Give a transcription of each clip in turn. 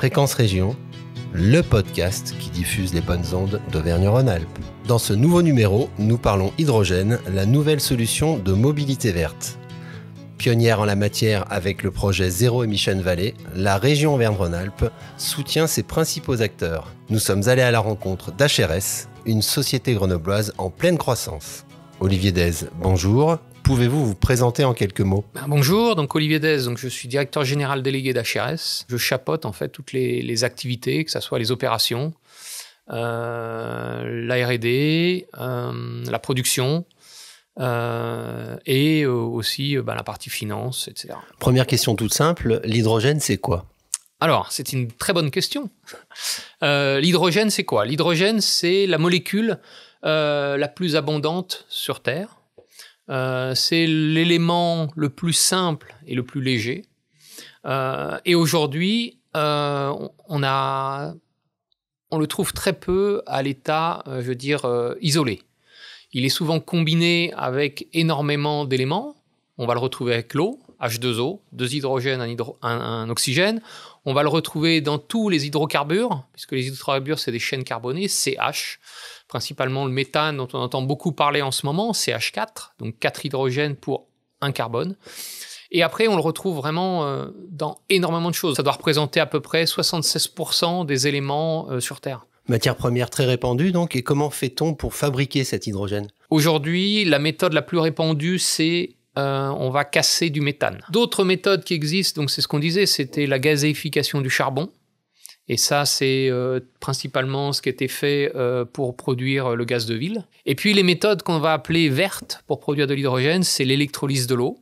Fréquence Région, le podcast qui diffuse les bonnes ondes d'Auvergne-Rhône-Alpes. Dans ce nouveau numéro, nous parlons hydrogène, la nouvelle solution de mobilité verte. Pionnière en la matière avec le projet Zéro Émission Valley, la région Auvergne-Rhône-Alpes soutient ses principaux acteurs. Nous sommes allés à la rencontre d'HRS, une société grenobloise en pleine croissance. Olivier Dez, bonjour. Pouvez-vous vous présenter en quelques mots ben, Bonjour, donc Olivier Dez, donc je suis directeur général délégué d'HRS. Je chapeaute en fait toutes les, activités, que ce soit les opérations, l'AR&D, euh, la euh, la production, euh, et aussi ben, la partie finance, etc. Première question toute simple, l'hydrogène c'est quoi Alors, c'est une très bonne question. l'hydrogène c'est quoi L'hydrogène c'est la molécule la plus abondante sur Terre. Euh, c'est l'élément le plus simple et le plus léger. Euh, et aujourd'hui, euh, on, le trouve très peu à l'état, je veux dire, isolé. Il est souvent combiné avec énormément d'éléments. On va le retrouver avec l'eau, H2O, deux hydrogènes, un, oxygène. On va le retrouver dans tous les hydrocarbures, puisque les hydrocarbures, c'est des chaînes carbonées, CH principalement le méthane dont on entend beaucoup parler en ce moment, CH4, donc 4 hydrogènes pour un carbone. Et après, on le retrouve vraiment euh, dans énormément de choses. Ça doit représenter à peu près 76% des éléments euh, sur Terre. Matière première très répandue, donc. Et comment fait-on pour fabriquer cet hydrogène Aujourd'hui, la méthode la plus répandue, c'est euh, on va casser du méthane. D'autres méthodes qui existent, donc c'est ce qu'on disait, c'était la gazéification du charbon. Et ça, c'est euh, principalement ce qui était fait euh, pour produire euh, le gaz de ville. Et puis les méthodes qu'on va appeler vertes pour produire de l'hydrogène, c'est l'électrolyse de l'eau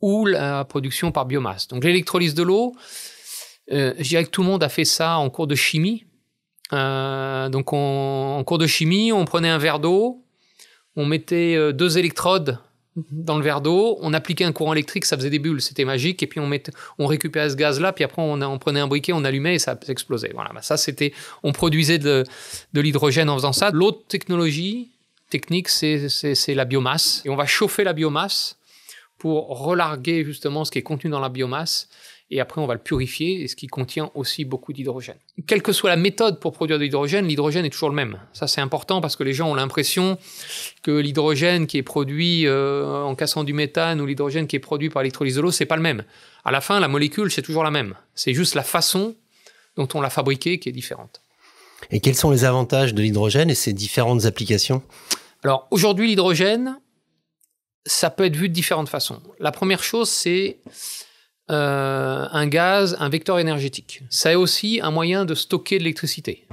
ou la production par biomasse. Donc l'électrolyse de l'eau, je dirais que tout le monde a fait ça en cours de chimie. donc en cours de chimie, on prenait un verre d'eau, on mettait deux électrodes dans le verre d'eau, on appliquait un courant électrique, ça faisait des bulles, c'était magique, et puis on, on récupérait ce gaz-là, puis après on, prenait un briquet, on allumait et ça explosait. Voilà, bah, ça c'était, on produisait de, de l'hydrogène en faisant ça. L'autre technologie, technique, c'est la biomasse, et on va chauffer la biomasse pour relarguer justement ce qui est contenu dans la biomasse et après on va le purifier, et ce qui contient aussi beaucoup d'hydrogène. Quelle que soit la méthode pour produire de l'hydrogène, l'hydrogène est toujours le même. Ça c'est important parce que les gens ont l'impression que l'hydrogène qui est produit euh, en cassant du méthane ou l'hydrogène qui est produit par l'électrolyse de l'eau, c'est pas le même. À la fin, la molécule c'est toujours la même. C'est juste la façon dont on l'a fabriquée qui est différente. Et quels sont les avantages de l'hydrogène et ses différentes applications Alors aujourd'hui, l'hydrogène, ça peut être vu de différentes façons. La première chose, c'est euh, un gaz, un vecteur énergétique. Ça est aussi un moyen de stocker de l'électricité.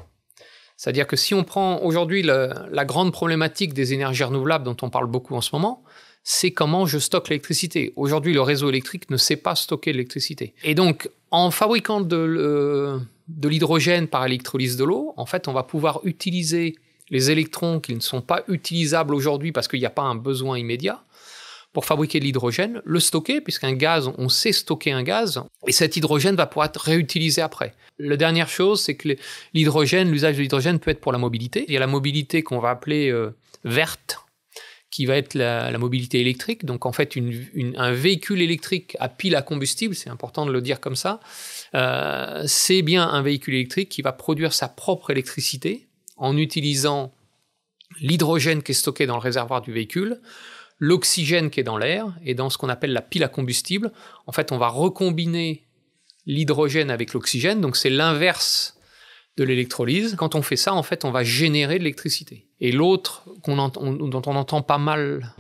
C'est-à-dire que si on prend aujourd'hui la grande problématique des énergies renouvelables dont on parle beaucoup en ce moment, c'est comment je stocke l'électricité. Aujourd'hui, le réseau électrique ne sait pas stocker l'électricité. Et donc, en fabriquant de, l'hydrogène par électrolyse de l'eau, en fait, on va pouvoir utiliser les électrons qui ne sont pas utilisables aujourd'hui parce qu'il n'y a pas un besoin immédiat pour fabriquer l'hydrogène, le stocker, puisqu'un gaz, on sait stocker un gaz, et cet hydrogène va pouvoir être réutilisé après. La dernière chose, c'est que l'hydrogène, l'usage de l'hydrogène peut être pour la mobilité. Il y a la mobilité qu'on va appeler euh, verte, qui va être la, mobilité électrique. Donc en fait, un véhicule électrique à pile à combustible, c'est important de le dire comme ça, euh, c'est bien un véhicule électrique qui va produire sa propre électricité en utilisant l'hydrogène qui est stocké dans le réservoir du véhicule l'oxygène qui est dans l'air et dans ce qu'on appelle la pile à combustible. En fait, on va recombiner l'hydrogène avec l'oxygène, donc c'est l'inverse de l'électrolyse. Quand on fait ça, en fait, on va générer de l'électricité. Et l'autre dont on entend pas mal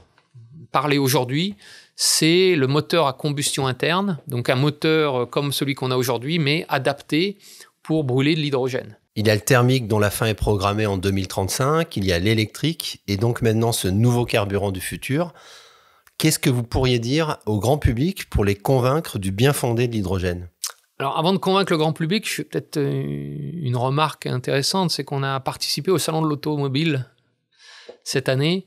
parler aujourd'hui, c'est le moteur à combustion interne, donc un moteur euh, comme celui qu'on a aujourd'hui, mais adapté pour brûler de l'hydrogène. Il y a le thermique dont la fin est programmée en 2035, il y a l'électrique et donc maintenant ce nouveau carburant du futur. Qu'est-ce que vous pourriez dire au grand public pour les convaincre du bien fondé de l'hydrogène alors, avant de convaincre le grand public, je fais peut-être euh, une remarque intéressante, c'est qu'on a participé au salon de l'automobile cette année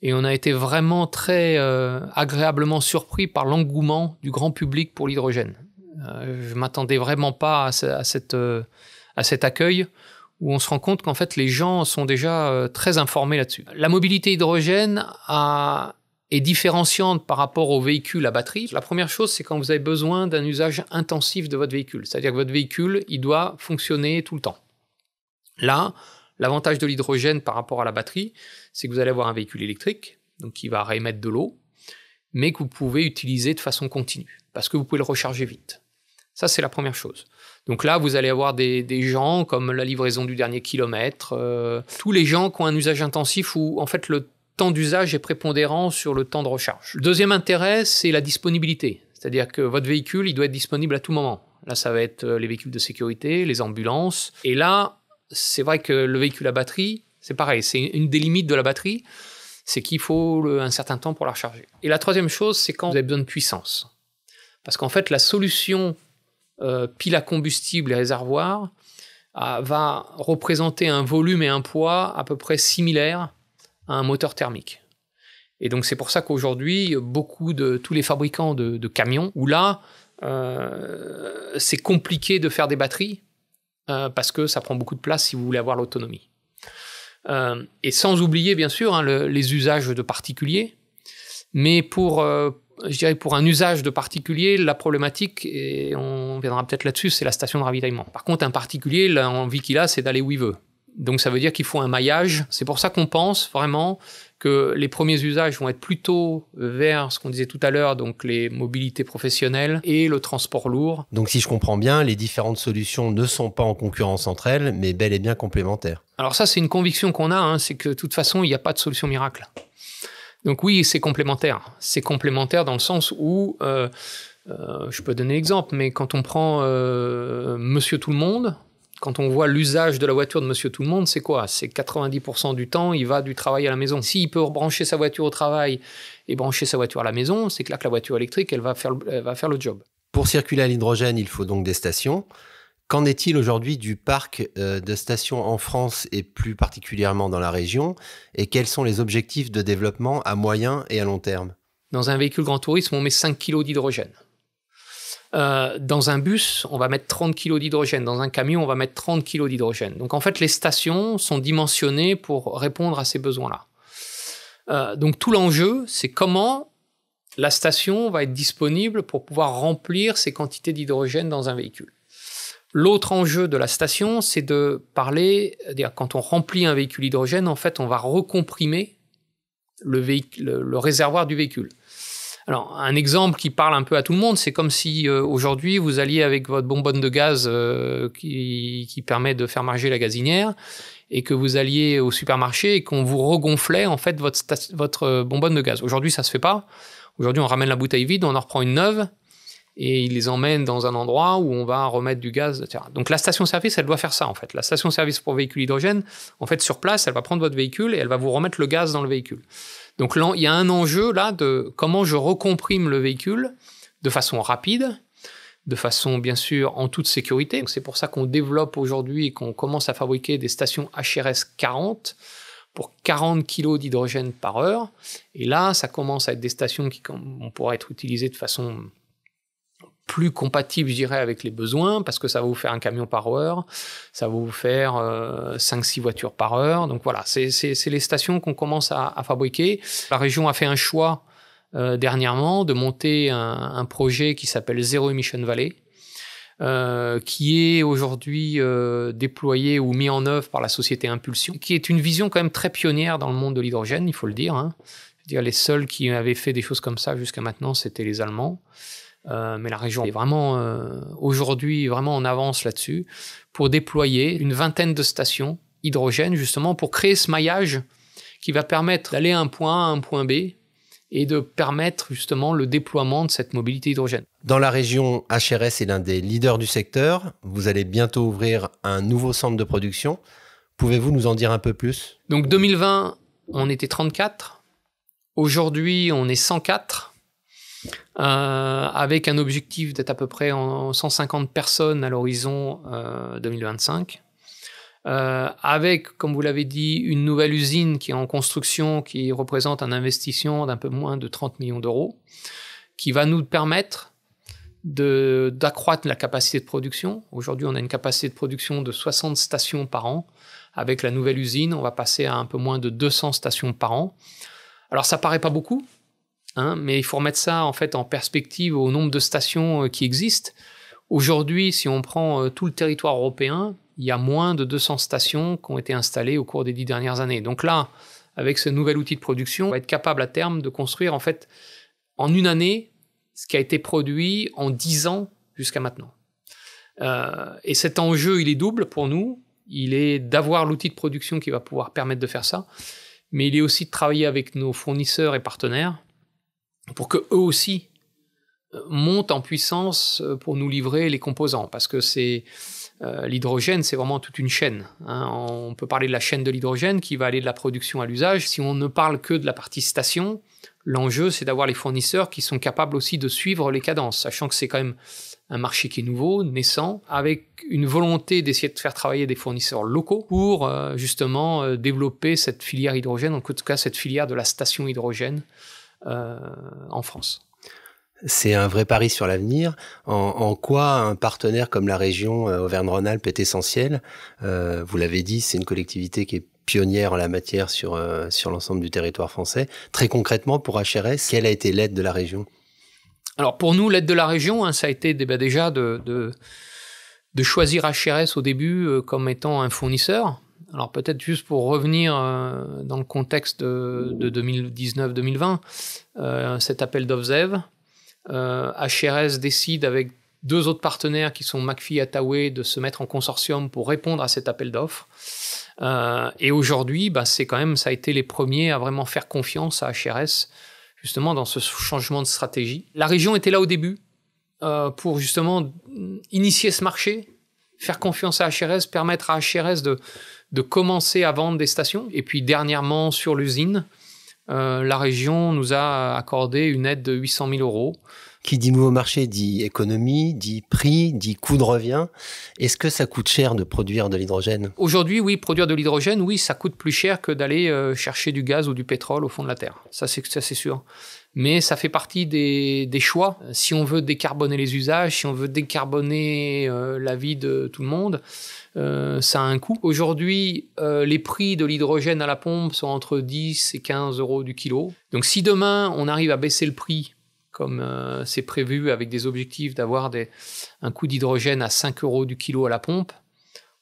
et on a été vraiment très euh, agréablement surpris par l'engouement du grand public pour l'hydrogène. Euh, je m'attendais vraiment pas à, cette à cet accueil où on se rend compte qu'en fait les gens sont déjà euh, très informés là-dessus. La mobilité hydrogène est différenciante par rapport au véhicule à batterie. La première chose, c'est quand vous avez besoin d'un usage intensif de votre véhicule, c'est-à-dire que votre véhicule, il doit fonctionner tout le temps. Là, l'avantage de l'hydrogène par rapport à la batterie, c'est que vous allez avoir un véhicule électrique, donc qui va réémettre de l'eau, mais que vous pouvez utiliser de façon continue, parce que vous pouvez le recharger vite. Ça, c'est la première chose. Donc là, vous allez avoir des, gens comme la livraison du dernier kilomètre, euh, tous les gens qui ont un usage intensif où en fait le temps d'usage est prépondérant sur le temps de recharge. Le deuxième intérêt, c'est la disponibilité. C'est-à-dire que votre véhicule, il doit être disponible à tout moment. Là, ça va être euh, les véhicules de sécurité, les ambulances. Et là, c'est vrai que le véhicule à batterie, c'est pareil, c'est une des limites de la batterie, c'est qu'il faut un certain temps pour la recharger. Et la troisième chose, c'est quand vous avez besoin de puissance. Parce qu'en fait, la solution euh, pile à combustible et réservoir va représenter un volume et un poids à peu près similaires à un moteur thermique. Et donc c'est pour ça qu'aujourd'hui, beaucoup de tous les fabricants de, camions, où là, euh, c'est compliqué de faire des batteries euh, parce que ça prend beaucoup de place si vous voulez avoir l'autonomie. et sans oublier bien sûr hein, les usages de particuliers, mais pour je dirais pour un usage de particulier, la problématique, et on viendra peut-être là-dessus, c'est la station de ravitaillement. Par contre, un particulier, l'envie qu'il a, c'est d'aller où il veut. Donc ça veut dire qu'il faut un maillage. C'est pour ça qu'on pense vraiment que les premiers usages vont être plutôt vers ce qu'on disait tout à l'heure, donc les mobilités professionnelles et le transport lourd. Donc si je comprends bien, les différentes solutions ne sont pas en concurrence entre elles, mais bel et bien complémentaires. Alors ça, c'est une conviction qu'on a, hein, c'est que de toute façon, il n'y a pas de solution miracle. Donc oui, c'est complémentaire. C'est complémentaire dans le sens où, euh, euh, je peux donner l'exemple, mais quand on prend euh, Monsieur Tout le Monde, quand on voit l'usage de la voiture de Monsieur Tout le Monde, c'est quoi C'est 90% du temps, il va du travail à la maison. S'il peut brancher sa voiture au travail et brancher sa voiture à la maison, c'est clair que la voiture électrique, elle va elle va faire le job. Pour circuler à l'hydrogène, il faut donc des stations. Qu'en est-il aujourd'hui du parc euh, de stations en France et plus particulièrement dans la région Et quels sont les objectifs de développement à moyen et à long terme Dans un véhicule grand tourisme, on met 5 kg d'hydrogène. Euh, dans un bus, on va mettre 30 kg d'hydrogène. Dans un camion, on va mettre 30 kg d'hydrogène. Donc en fait, les stations sont dimensionnées pour répondre à ces besoins-là. Euh, donc tout l'enjeu, c'est comment la station va être disponible pour pouvoir remplir ces quantités d'hydrogène dans un véhicule. L'autre enjeu de la station, c'est de parler, quand on remplit un véhicule hydrogène, en fait, on va recomprimer le, réservoir du véhicule. Alors, un exemple qui parle un peu à tout le monde, c'est comme si euh, aujourd'hui vous alliez avec votre bonbonne de gaz euh, qui, permet de faire marcher la gazinière et que vous alliez au supermarché et qu'on vous regonflait en fait votre, votre euh, bonbonne de gaz. Aujourd'hui, ça se fait pas. Aujourd'hui, on ramène la bouteille vide, on en reprend une neuve et il les emmène dans un endroit où on va remettre du gaz, etc. Donc la station-service, elle doit faire ça en fait. La station-service pour véhicule hydrogène, en fait, sur place, elle va prendre votre véhicule et elle va vous remettre le gaz dans le véhicule. Donc il y a un enjeu là de comment je recomprime le véhicule de façon rapide, de façon bien sûr en toute sécurité. C'est pour ça qu'on développe aujourd'hui et qu'on commence à fabriquer des stations HRS 40 pour 40 kg d'hydrogène par heure. Et là, ça commence à être des stations qui pourraient être utilisées de façon plus compatible, je dirais, avec les besoins, parce que ça va vous faire un camion par heure, ça va vous faire 5-6 euh, voitures par heure. Donc voilà, c'est les stations qu'on commence à, fabriquer. La région a fait un choix euh, dernièrement de monter un, projet qui s'appelle Zero Emission Valley, euh, qui est aujourd'hui déployé ou mis en œuvre par la société Impulsion, qui est une vision quand même très pionnière dans le monde de l'hydrogène, il faut le dire. Hein. dire, les seuls qui avaient fait des choses comme ça jusqu'à maintenant, c'était les Allemands. Euh, mais la région est vraiment euh, aujourd'hui vraiment en avance là-dessus pour déployer une vingtaine de stations hydrogène justement pour créer ce maillage qui va permettre d'aller un point A à un point B et de permettre justement le déploiement de cette mobilité hydrogène. Dans la région, HRS est l'un des leaders du secteur. Vous allez bientôt ouvrir un nouveau centre de production. Pouvez-vous nous en dire un peu plus Donc 2020, on était 34. Aujourd'hui, on est 104. Euh, avec un objectif d'être à peu près en 150 personnes à l'horizon 2025. Euh, euh, avec, comme vous l'avez dit, une nouvelle usine qui est en construction, qui représente un investissement d'un peu moins de 30 millions d'euros, qui va nous permettre d'accroître la capacité de production. Aujourd'hui, on a une capacité de production de 60 stations par an. Avec la nouvelle usine, on va passer à un peu moins de 200 stations par an. Alors, ça paraît pas beaucoup, Hein, mais il faut remettre ça en fait en perspective au nombre de stations euh, qui existent. Aujourd'hui, si on prend euh, tout le territoire européen, il y a moins de 200 stations qui ont été installées au cours des dix dernières années. Donc là, avec ce nouvel outil de production, on va être capable à terme de construire en fait en une année ce qui a été produit en dix ans jusqu'à maintenant. Euh, et cet enjeu, il est double pour nous. Il est d'avoir l'outil de production qui va pouvoir permettre de faire ça, mais il est aussi de travailler avec nos fournisseurs et partenaires pour que eux aussi euh, montent en puissance euh, pour nous livrer les composants, parce que c'est euh, l'hydrogène, c'est vraiment toute une chaîne. Hein. On peut parler de la chaîne de l'hydrogène qui va aller de la production à l'usage. Si on ne parle que de la partie station, l'enjeu c'est d'avoir les fournisseurs qui sont capables aussi de suivre les cadences, sachant que c'est quand même un marché qui est nouveau, naissant, avec une volonté d'essayer de faire travailler des fournisseurs locaux pour justement développer cette filière hydrogène, en tout cas cette filière de la station hydrogène euh, en France. C'est un vrai pari sur l'avenir. En, quoi un partenaire comme la région euh, Auvergne-Rhône-Alpes est essentiel euh, Vous l'avez dit, c'est une collectivité qui est pionnière en la matière sur, sur l'ensemble du territoire français. Très concrètement, pour HRS, quelle a été l'aide de la région Alors pour nous, l'aide de la région, hein, ça a été eh ben, déjà de, de, choisir HRS au début comme étant un fournisseur. Alors peut-être juste pour revenir euh, dans le contexte de, 2019-2020, euh, cet appel euh, HRS décide avec deux autres partenaires qui sont McPhee et Attaway de se mettre en consortium pour répondre à cet appel d'offres. Euh, et aujourd'hui, bah, c'est quand même, ça a été les premiers à vraiment faire confiance à HRS justement dans ce changement de stratégie. La région était là au début pour justement initier ce marché, faire confiance à HRS, permettre à HRS de, de commencer à vendre des stations. Et puis dernièrement, sur l'usine, euh, la région nous a accordé une aide de 800 000 euros. Qui dit nouveau marché dit économie, dit prix, dit coût de revient. Est-ce que ça coûte cher de produire de l'hydrogène Aujourd'hui, oui, produire de l'hydrogène, oui, ça coûte plus cher que d'aller euh, chercher du gaz ou du pétrole au fond de la Terre. Ça, c'est sûr. Mais ça fait partie des, choix. Si on veut décarboner les usages, si on veut décarboner euh, la vie de tout le monde, euh, ça a un coût. Aujourd'hui, euh, les prix de l'hydrogène à la pompe sont entre 10 et 15 euros du kilo. Donc si demain on arrive à baisser le prix, comme c'est prévu avec des objectifs d'avoir un coût d'hydrogène à 5 euros du kilo à la pompe,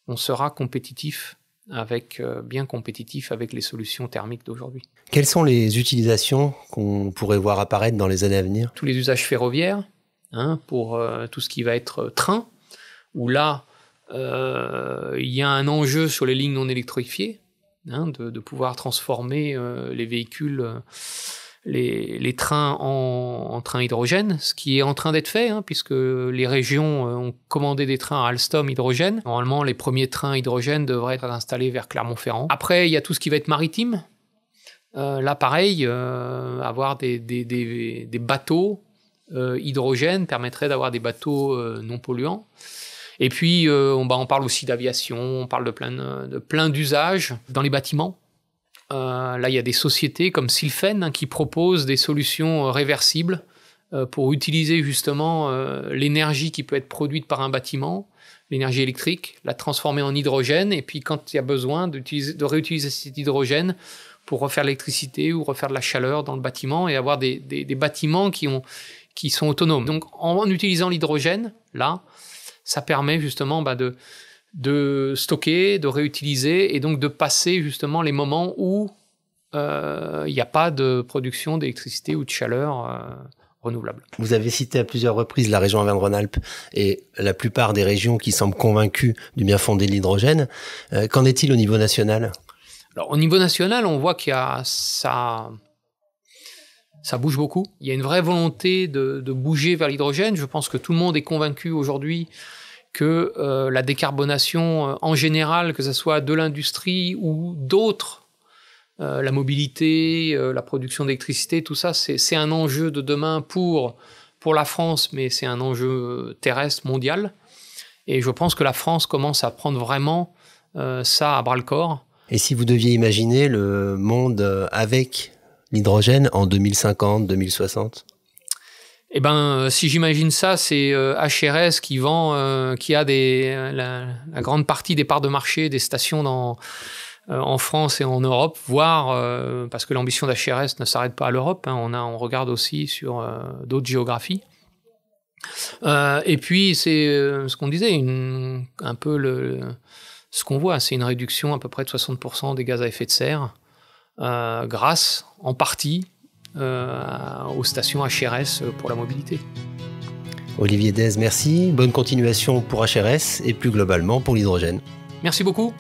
on sera compétitif avec, euh, bien compétitif avec les solutions thermiques d'aujourd'hui. Quelles sont les utilisations qu'on pourrait voir apparaître dans les années à venir Tous les usages ferroviaires, hein, pour euh, tout ce qui va être euh, train, où là, il y a un enjeu sur les lignes non électrifiées, hein, de, de, pouvoir transformer les véhicules les, trains en, train hydrogène, ce qui est en train d'être fait, hein, puisque les régions euh, ont commandé des trains à Alstom hydrogène. Normalement, les premiers trains hydrogène devraient être installés vers Clermont-Ferrand. Après, il y a tout ce qui va être maritime. Euh, là, pareil, euh, avoir des, des, bateaux hydrogène permettrait d'avoir des bateaux non polluants. Et puis, bah, on, parle aussi d'aviation, on parle de plein, de plein d'usages dans les bâtiments. Euh, là, il y a des sociétés comme Sylphène hein, qui proposent des solutions euh, réversibles euh, pour utiliser justement l'énergie qui peut être produite par un bâtiment, l'énergie électrique, la transformer en hydrogène, et puis quand il y a besoin de réutiliser cet hydrogène pour refaire l'électricité ou refaire de la chaleur dans le bâtiment et avoir des, bâtiments qui, sont autonomes. Donc en utilisant l'hydrogène, là, ça permet justement bah, de, de stocker, de réutiliser et donc de passer justement les moments où euh, il n'y a pas de production d'électricité ou de chaleur euh, renouvelable. Vous avez cité à plusieurs reprises la région Auvergne-Rhône-Alpes et la plupart des régions qui semblent convaincues du bien fondé de l'hydrogène. Euh, qu'en est-il au niveau national Au niveau national, on voit qu'il y a ça. Ça bouge beaucoup. Il y a une vraie volonté de bouger vers l'hydrogène. Je pense que tout le monde est convaincu aujourd'hui que euh, la décarbonation euh, en général, que ce soit de l'industrie ou d'autres, euh, la mobilité, la production d'électricité, tout ça, c'est un enjeu de demain pour, pour la France, mais c'est un enjeu terrestre, mondial. Et je pense que la France commence à prendre vraiment ça à bras le corps. Et si vous deviez imaginer le monde avec l'hydrogène en 2050, 2060 eh ben, euh, si j'imagine ça, c'est HRS euh, qui vend, euh, qui a la, grande partie des parts de marché des stations dans, en France et en Europe, voire parce que l'ambition d'HRS ne s'arrête pas à l'Europe. Hein. on regarde aussi sur d'autres géographies. et puis, c'est ce qu'on disait, un peu ce qu'on voit, c'est une réduction à peu près de 60% des gaz à effet de serre, grâce en partie euh, aux stations HRS pour la mobilité. Olivier Dez, merci. Bonne continuation pour HRS et plus globalement pour l'hydrogène. Merci beaucoup.